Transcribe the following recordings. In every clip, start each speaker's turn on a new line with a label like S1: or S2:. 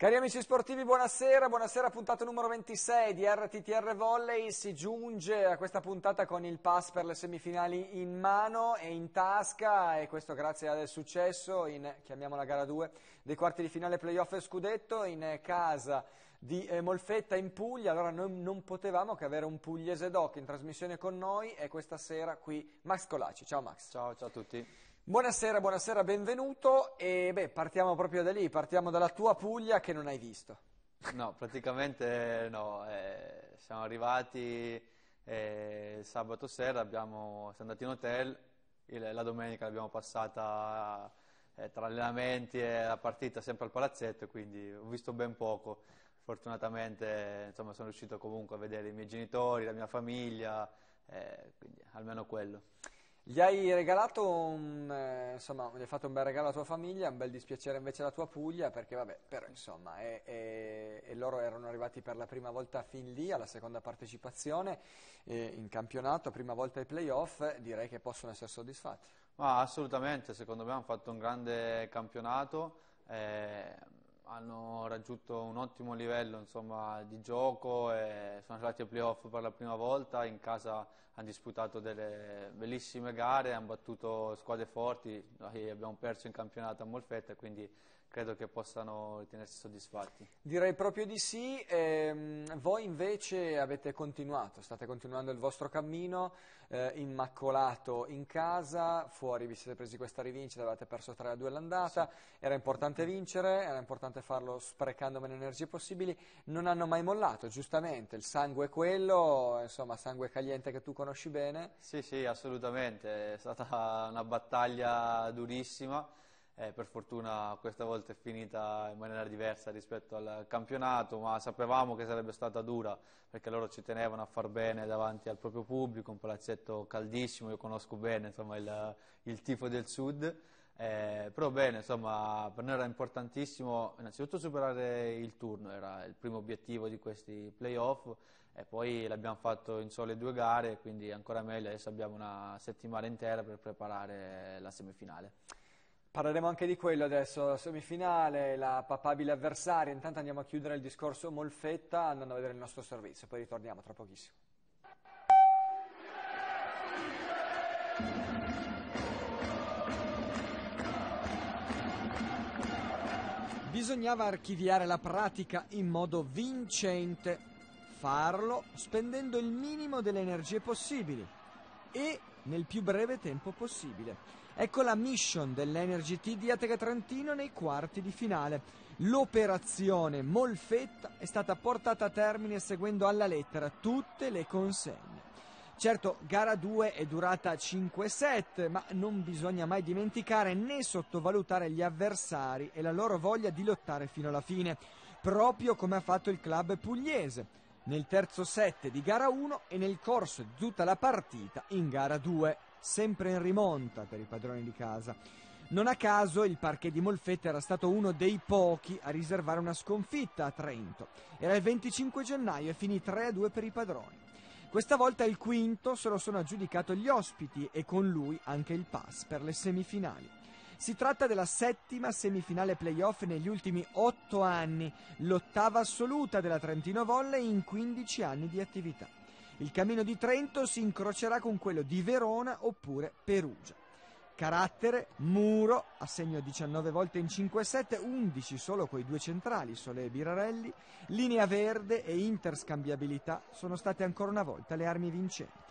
S1: Cari amici sportivi, buonasera, buonasera, puntata numero 26 di RTTR Volley, si giunge a questa puntata con il pass per le semifinali in mano e in tasca e questo grazie al successo in, chiamiamola gara 2, dei quarti di finale playoff e scudetto in casa di eh, Molfetta in Puglia, allora noi non potevamo che avere un pugliese doc in trasmissione con noi e questa sera qui Max Colacci, ciao Max. Ciao, ciao a tutti. Buonasera, buonasera, benvenuto e beh, partiamo proprio da lì, partiamo dalla tua Puglia che non hai visto.
S2: No, praticamente no, eh, siamo arrivati eh, sabato sera, abbiamo, siamo andati in hotel, il, la domenica l'abbiamo passata eh, tra allenamenti e la partita sempre al palazzetto, quindi ho visto ben poco. Fortunatamente insomma, sono riuscito comunque a vedere i miei genitori, la mia famiglia, eh, quindi almeno
S1: quello. Gli hai regalato un, eh, insomma, gli hai fatto un bel regalo alla tua famiglia, un bel dispiacere invece alla tua Puglia, perché vabbè, però insomma, e, e, e loro erano arrivati per la prima volta fin lì, alla seconda partecipazione in campionato, prima volta ai playoff, direi che possono essere soddisfatti. Ma assolutamente, secondo me hanno fatto un grande
S2: campionato. Eh hanno raggiunto un ottimo livello insomma, di gioco e sono arrivati ai playoff per la prima volta, in casa hanno disputato delle bellissime gare, hanno battuto squadre forti, noi abbiamo perso in campionato a Molfetta, quindi credo che possano ritenersi soddisfatti.
S1: Direi proprio di sì, ehm, voi invece avete continuato, state continuando il vostro cammino, eh, immacolato in casa, fuori vi siete presi questa rivincita, avete perso 3-2 all'andata, sì. era importante vincere, era importante farlo sprecando meno energie possibili, non hanno mai mollato, giustamente, il sangue è quello, insomma sangue caliente che tu conosci bene. Sì, sì,
S2: assolutamente, è stata una battaglia durissima eh, per fortuna questa volta è finita in maniera diversa rispetto al campionato, ma sapevamo che sarebbe stata dura perché loro ci tenevano a far bene davanti al proprio pubblico, un palazzetto caldissimo, io conosco bene insomma, il, il, tifo del sud, eh, però bene, insomma, per noi era importantissimo innanzitutto superare il turno, era il primo obiettivo di questi playoff e poi l'abbiamo fatto in sole due gare, quindi ancora meglio, adesso abbiamo una
S1: settimana intera per preparare la semifinale. Parleremo anche di quello adesso, la semifinale, la papabile avversaria. Intanto andiamo a chiudere il discorso Molfetta andando a vedere il nostro servizio, poi ritorniamo tra pochissimo. Bisognava archiviare la pratica in modo vincente, farlo spendendo il minimo delle energie possibili e nel più breve tempo possibile. Ecco la mission dell'Energy dell'NRGT di Atega Trentino nei quarti di finale. L'operazione Molfetta è stata portata a termine seguendo alla lettera tutte le consegne. Certo, gara 2 è durata 5 set, ma non bisogna mai dimenticare né sottovalutare gli avversari e la loro voglia di lottare fino alla fine, proprio come ha fatto il club pugliese nel terzo set di gara 1 e nel corso di tutta la partita in gara 2 sempre in rimonta per i padroni di casa. Non a caso il parquet di Molfetta era stato uno dei pochi a riservare una sconfitta a Trento. Era il 25 gennaio e finì 3-2 per i padroni. Questa volta il quinto se lo sono aggiudicato gli ospiti e con lui anche il pass per le semifinali. Si tratta della settima semifinale playoff negli ultimi otto anni, l'ottava assoluta della Trentino Volle in 15 anni di attività. Il cammino di Trento si incrocerà con quello di Verona oppure Perugia. Carattere, muro, assegno 19 volte in 5-7, 11 solo coi due centrali, Sole e Birarelli, linea verde e interscambiabilità sono state ancora una volta le armi vincenti.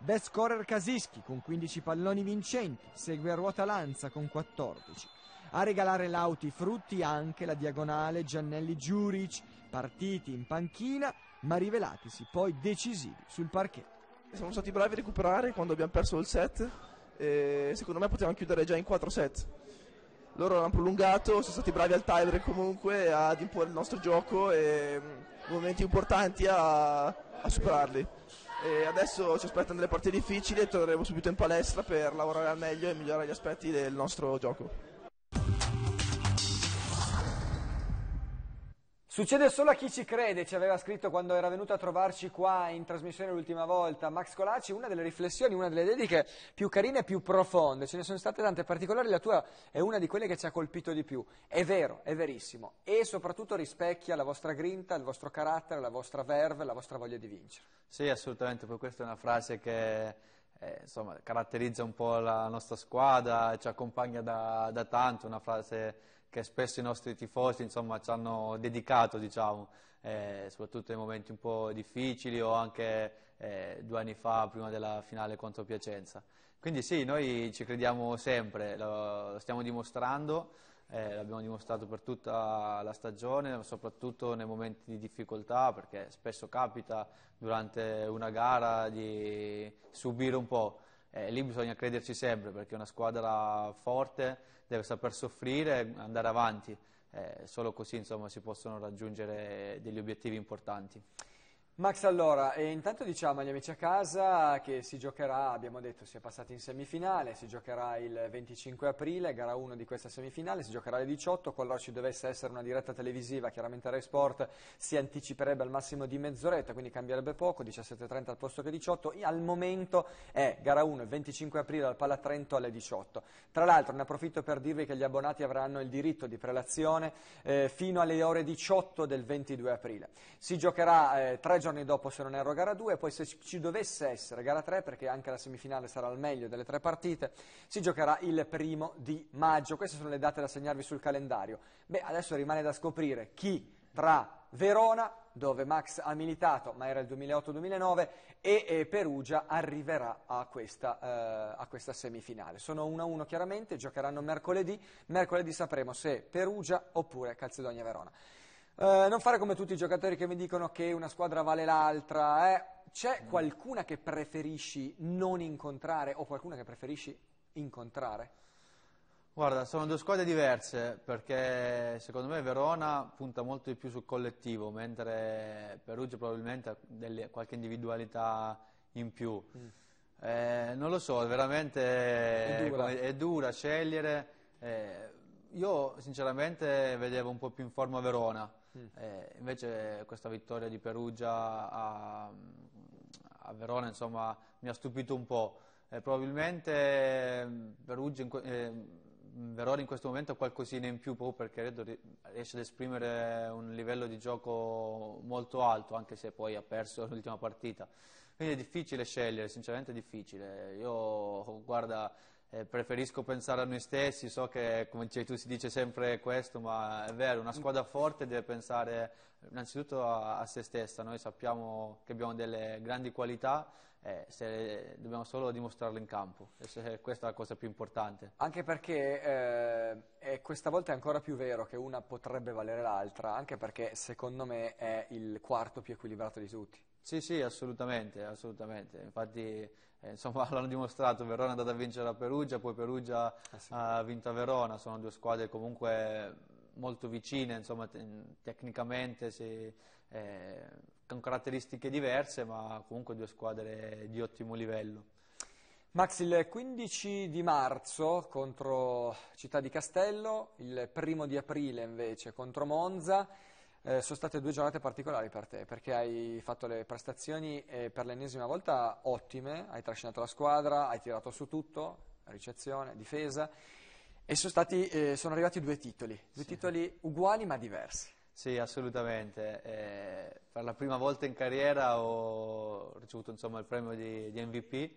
S1: Best scorer Casischi con 15 palloni vincenti, segue a ruota Lanza con 14. A regalare lauti frutti anche la diagonale Giannelli Giuric, partiti in panchina ma rivelatisi poi decisivi sul parquet. Siamo stati bravi a recuperare quando abbiamo perso il set e secondo me potevamo chiudere già in 4 set. Loro l'hanno prolungato, sono stati bravi al tiebreak comunque ad imporre il nostro gioco e mm, momenti importanti a, a superarli. E adesso ci aspettano delle partite difficili e torneremo subito in palestra per lavorare al meglio e migliorare gli aspetti del nostro gioco. Succede solo a chi ci crede, ci aveva scritto quando era venuto a trovarci qua in trasmissione l'ultima volta Max Colacci, una delle riflessioni, una delle dediche più carine e più profonde, ce ne sono state tante particolari, la tua è una di quelle che ci ha colpito di più. È vero, è verissimo e soprattutto rispecchia la vostra grinta, il vostro carattere, la vostra verve, la vostra voglia di vincere.
S2: Sì, assolutamente, poi questa è una frase che eh, insomma, caratterizza un po' la nostra squadra, ci accompagna da, da tanto, una frase che spesso i nostri tifosi insomma, ci hanno dedicato, diciamo, eh, soprattutto nei momenti un po' difficili o anche eh, due anni fa prima della finale contro Piacenza. Quindi sì, noi ci crediamo sempre, lo, lo stiamo dimostrando, eh, l'abbiamo dimostrato per tutta la stagione, soprattutto nei momenti di difficoltà, perché spesso capita durante una gara di subire un po' eh, lì bisogna crederci sempre perché una squadra forte deve saper soffrire e andare avanti, eh, solo così insomma, si possono raggiungere degli obiettivi importanti.
S1: Max, allora, eh, intanto diciamo agli amici a casa che si giocherà, abbiamo detto, si è passati in semifinale, si giocherà il 25 aprile, gara 1 di questa semifinale, si giocherà alle 18, qualora ci dovesse essere una diretta televisiva, chiaramente Rai Sport si anticiperebbe al massimo di mezz'oretta, quindi cambierebbe poco, 17.30 al posto che 18, e al momento è gara 1 il 25 aprile al Pala Trento alle 18. Tra l'altro ne approfitto per dirvi che gli abbonati avranno il diritto di prelazione eh, fino alle ore 18 del 22 aprile. Si giocherà eh, tre giorni giorni dopo, se non erro, gara 2, poi se ci dovesse essere gara 3, perché anche la semifinale sarà al meglio delle tre partite, si giocherà il primo di maggio. Queste sono le date da segnarvi sul calendario. Beh, adesso rimane da scoprire chi tra Verona, dove Max ha militato, ma era il 2008-2009, e, e, Perugia arriverà a questa, eh, a questa semifinale. Sono 1-1 chiaramente, giocheranno mercoledì, mercoledì sapremo se Perugia oppure calcedonia verona eh, non fare come tutti i giocatori che mi dicono che una squadra vale l'altra. Eh. C'è qualcuna che preferisci non incontrare o qualcuna che preferisci incontrare?
S2: Guarda, sono due squadre diverse perché secondo me Verona punta molto di più sul collettivo, mentre Perugia probabilmente ha delle, qualche individualità in più. Mm. Eh, non lo so, veramente è dura, come, è dura scegliere. Eh, io sinceramente vedevo un po' più in forma Verona, Mm. Eh, invece questa vittoria di Perugia a, a Verona insomma, mi ha stupito un po'. Eh, probabilmente mm, Perugia in eh, mm, Verona in questo momento ha qualcosina in più proprio perché credo riesce ad esprimere un livello di gioco molto alto anche se poi ha perso l'ultima partita. Quindi è difficile scegliere, sinceramente è difficile. Io, guarda, eh, preferisco pensare a noi stessi, so che come dicevi tu si dice sempre questo, ma è vero, una squadra forte deve pensare innanzitutto a, a se stessa, noi sappiamo che abbiamo delle grandi qualità, eh, dobbiamo solo dimostrarlo in campo, se, questa è la cosa più importante.
S1: Anche perché eh, questa volta è ancora più vero che una potrebbe valere l'altra, anche perché secondo me è il quarto più equilibrato di tutti. Sì, sì, assolutamente, assolutamente. Infatti, eh, insomma, l'hanno dimostrato,
S2: Verona è andata a vincere a Perugia, poi Perugia ah, ha vinto a Verona, sono due squadre comunque molto vicine, insomma, te- tecnicamente sì, eh, con
S1: caratteristiche diverse, ma comunque due squadre di ottimo livello. Max, il 15 di marzo contro Città di Castello, il primo di aprile invece contro Monza eh, sono state due giornate particolari per te perché hai fatto le prestazioni eh, per l'ennesima volta ottime, hai trascinato la squadra, hai tirato su tutto, ricezione, difesa e sono, stati, eh, sono arrivati due titoli, due sì. titoli uguali ma diversi. Sì, assolutamente. Eh, per la prima volta
S2: in carriera ho ricevuto insomma, il premio di, di MVP.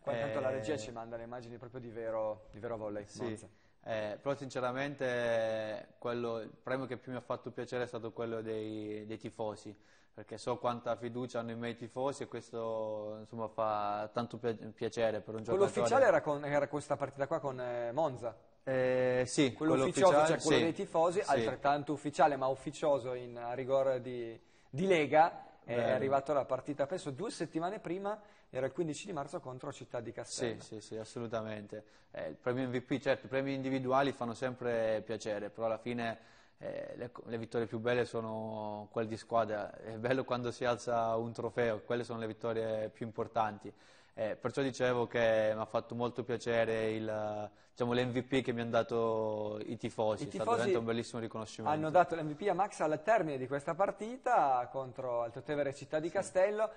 S2: Qua intanto la eh, regia ci manda le immagini proprio di vero, di vero volley. Sì. Monza. Eh, però sinceramente quello, il premio che più mi ha fatto piacere è stato quello dei, dei tifosi, perché so quanta fiducia hanno in me i tifosi e questo insomma, fa tanto piacere per un giocatore. Quello ufficiale era,
S1: con, era questa partita qua con eh, Monza?
S2: Eh, sì, quello, quello ufficioso, ufficiale, cioè quello sì, dei tifosi, sì. altrettanto
S1: ufficiale ma ufficioso in, a rigore di, di Lega è Bello. arrivata la partita, penso due settimane prima, era il 15 di marzo contro Città di Castello. Sì, sì,
S2: sì, assolutamente. Eh, il premio MVP, certo, i premi individuali fanno sempre piacere, però alla fine eh, le, le, vittorie più belle sono quelle di squadra. È bello quando si alza un trofeo, quelle sono le vittorie più importanti. Eh, perciò dicevo che mi ha fatto molto piacere il, diciamo, l'MVP che mi hanno dato i tifosi, I è stato veramente un bellissimo riconoscimento. Hanno dato
S1: l'MVP a Max al termine di questa partita contro Alto Tevere Città di sì. Castello,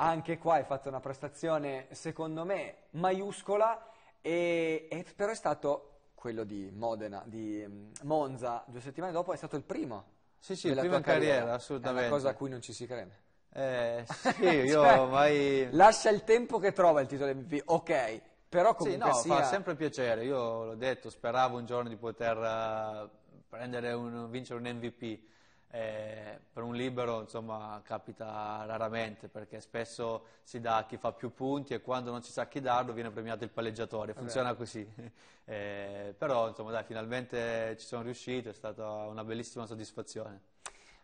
S1: anche qua hai fatto una prestazione secondo me maiuscola, e, e però è stato quello di Modena, di mm, Monza, due settimane dopo, è stato il primo. Sì, sì, il primo in carriera, carriera assolutamente. È una cosa a cui non ci si crede. Eh, sì, cioè, io cioè, mai... Lascia il tempo che trova il titolo MVP, ok, però comunque sì, no, sia... fa sempre
S2: piacere, io l'ho detto, speravo un giorno di poter uh, un, vincere un MVP. Eh, per un libero insomma capita raramente perché spesso si dà a chi fa più punti e quando non si sa chi darlo viene premiato il palleggiatore eh funziona così eh, però insomma dai finalmente ci sono riuscito
S1: è stata una bellissima soddisfazione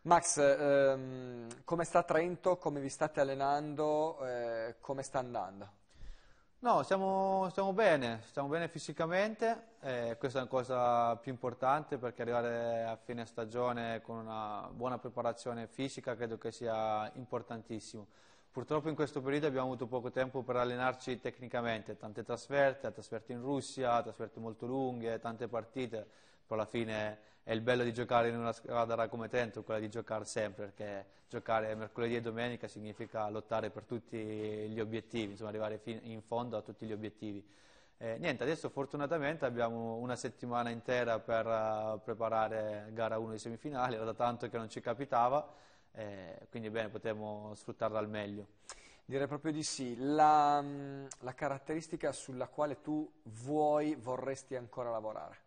S1: Max, ehm, come sta Trento? Come vi state allenando? Eh, come sta andando?
S2: No, stiamo, stiamo bene, stiamo bene fisicamente, eh, questa è una cosa più importante perché arrivare a fine stagione con una buona preparazione fisica credo che sia importantissimo. Purtroppo in questo periodo abbiamo avuto poco tempo per allenarci tecnicamente, tante trasferte, trasferte in Russia, trasferte molto lunghe, tante partite poi alla fine è il bello di giocare in una squadra come Trento, quella di giocare sempre, perché giocare mercoledì e domenica significa lottare per tutti gli obiettivi, insomma arrivare in fondo a tutti gli obiettivi. Eh, niente, adesso fortunatamente abbiamo una settimana intera per eh, preparare gara 1 di semifinale, era da tanto che non ci capitava, eh, quindi bene, potremo sfruttarla al meglio.
S1: Direi proprio di sì. La, mm, la caratteristica sulla quale tu vuoi, vorresti ancora lavorare?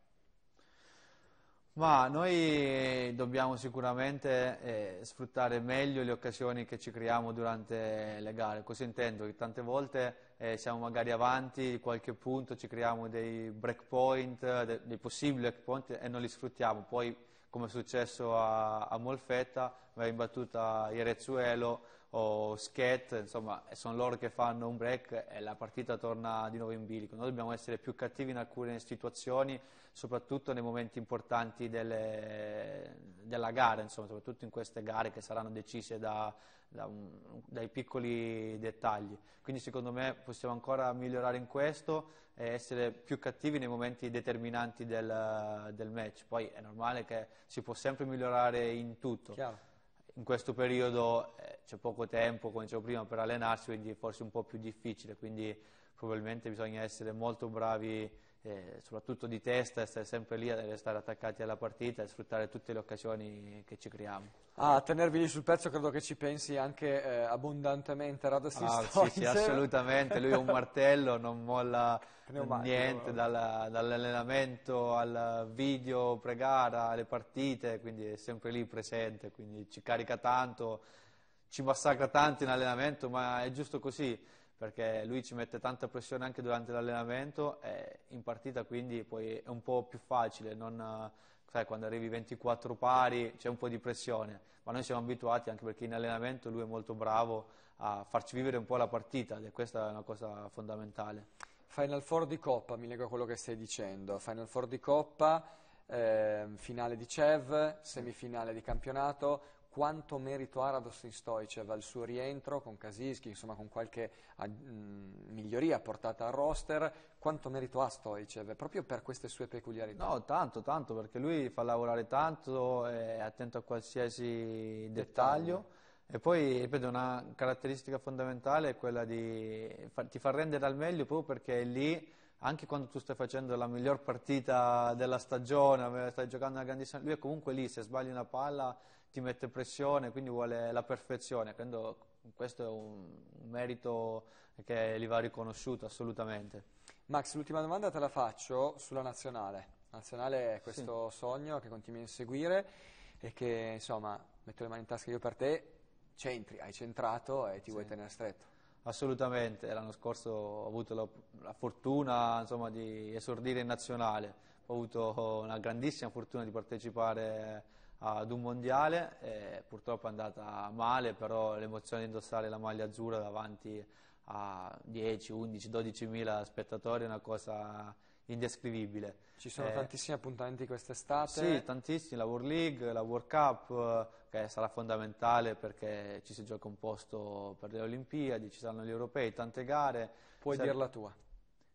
S2: Ma noi dobbiamo sicuramente eh, sfruttare meglio le occasioni che ci creiamo durante le gare. Cosa intendo? Che tante volte eh, siamo magari avanti a qualche punto, ci creiamo dei break point, de dei possibili break point e non li sfruttiamo. Poi, come è successo a, a Molfetta, va in battuta Irezuelo o skate, insomma, sono loro che fanno un break e la partita torna di nuovo in bilico. Noi dobbiamo essere più cattivi in alcune situazioni, soprattutto nei momenti importanti delle, della gara, insomma, soprattutto in queste gare che saranno decise da, da un, dai piccoli dettagli. Quindi secondo me possiamo ancora migliorare in questo e essere più cattivi nei momenti determinanti del, del match. Poi è normale che si può sempre migliorare in tutto. Chiaro in questo periodo eh, c'è poco tempo, come dicevo prima, per allenarsi, quindi è forse un po' più difficile, quindi probabilmente bisogna essere molto bravi eh, soprattutto di testa, essere sempre lì, a restare attaccati alla partita e sfruttare tutte le occasioni che ci creiamo.
S1: A tenervi lì sul pezzo credo che ci pensi anche eh, abbondantemente Rado Ah, sì, sì, assolutamente, lui è un
S2: martello, non molla niente, dalla, dall'allenamento al video pre-gara, alle partite, quindi è sempre lì presente, quindi ci carica tanto, ci massacra tanto in allenamento, ma è giusto così perché lui ci mette tanta pressione anche durante l'allenamento e in partita quindi poi è un po' più facile, non, sai, quando arrivi 24 pari c'è un po' di pressione, ma noi siamo abituati anche perché in allenamento lui è molto
S1: bravo a farci vivere un po' la partita e questa è una cosa fondamentale. Final Four di Coppa, mi leggo a quello che stai dicendo, Final Four di Coppa, eh, finale di CEV, semifinale di campionato, quanto merito Arados in Stoicev cioè al suo rientro con Kaczynski, insomma con qualche ah, mh, miglioria portata al roster, quanto merito ha Stoicev cioè, proprio per queste sue peculiarità? No, tanto, tanto, perché lui fa lavorare
S2: tanto, è attento a qualsiasi dettaglio. dettaglio. E poi, ripeto, una caratteristica fondamentale è quella di far, ti far rendere al meglio proprio perché è lì, anche quando tu stai facendo la miglior partita della stagione, stai giocando una grandissima... Lui è comunque lì, se sbagli una palla ti mette pressione, quindi vuole la perfezione. Credo
S1: questo è un merito che gli va riconosciuto assolutamente. Max, l'ultima domanda te la faccio sulla nazionale. Nazionale è questo sì. sogno che continui a inseguire e che, insomma, metto le mani in tasca io per te, centri, hai centrato e ti sì. vuoi tenere stretto. Assolutamente, l'anno scorso ho avuto la, la
S2: fortuna insomma, di esordire in nazionale, ho avuto una grandissima fortuna di partecipare ad un mondiale, eh, purtroppo è andata male, però l'emozione di indossare la maglia azzurra davanti a 10, 11, 12 mila spettatori è una cosa indescrivibile. Ci sono eh, tantissimi
S1: appuntamenti quest'estate? Sì,
S2: tantissimi, la World League, la World Cup, che sarà fondamentale perché ci si gioca un posto per le Olimpiadi, ci saranno gli europei, tante gare. Puoi Sare... dirla tua?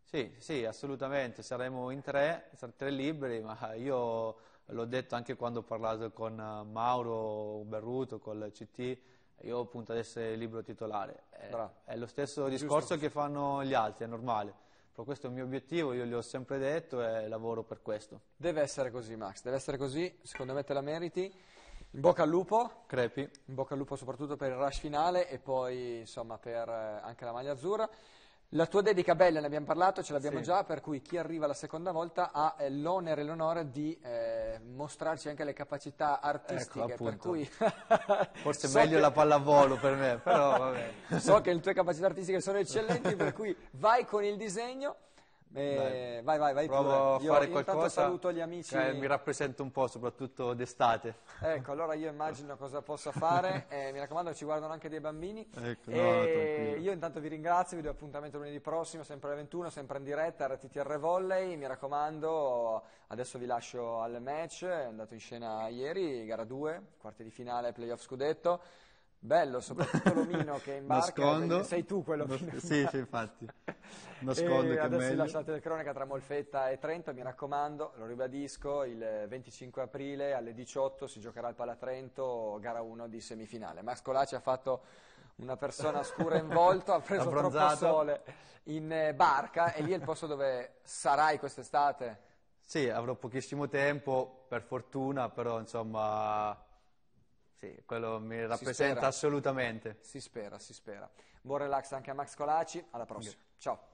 S2: Sì, sì, assolutamente, saremo in tre, tre liberi, ma io l'ho detto anche quando ho parlato con eh, Mauro Berruto, col CT, io appunto ad essere il libro titolare. È, è lo stesso discorso Giusto. che fanno gli altri, è normale. Però questo
S1: è il mio obiettivo, io gli ho sempre detto e lavoro per questo. Deve essere così, Max, deve essere così, secondo me te la meriti. In bocca al lupo. Crepi. In bocca al lupo soprattutto per il rush finale e poi insomma per eh, anche la maglia azzurra. La tua dedica bella, ne abbiamo parlato, ce l'abbiamo sì. già, per cui chi arriva la seconda volta ha eh, l'onere e l'onore di eh, mostrarci anche le capacità artistiche, ecco, per cui... Forse so meglio che... la pallavolo
S2: per me, però vabbè. so
S1: che le tue capacità artistiche sono eccellenti, per cui vai con il disegno. Eh, vai, vai, vai. Provo pure. a fare io, qualcosa. Io saluto gli amici. Che mi
S2: rappresento un po', soprattutto d'estate.
S1: Ecco, allora io immagino cosa possa fare. eh, mi raccomando, ci guardano anche dei bambini. Ecco, no, io intanto vi ringrazio, vi do appuntamento lunedì prossimo, sempre alle 21, sempre in diretta, RTTR Volley. Mi raccomando, adesso vi lascio al match. È andato in scena ieri, gara 2, quarti di finale, playoff scudetto. Bello, soprattutto l'omino che imbarca, Nascondo. sei tu quello Nas- che Sì, sì, infatti. Nascondo e che adesso meglio. lasciate la cronaca tra Molfetta e Trento, mi raccomando, lo ribadisco, il 25 aprile alle 18 si giocherà al Palatrento, gara 1 di semifinale. Max Colacci ha fatto una persona scura in volto, ha preso troppo sole in eh, barca e lì è il posto dove sarai quest'estate?
S2: Sì, avrò pochissimo tempo, per fortuna, però insomma sì, quello mi rappresenta si assolutamente. Si
S1: spera, si spera. Buon relax anche a Max Colaci, alla prossima. Ciao.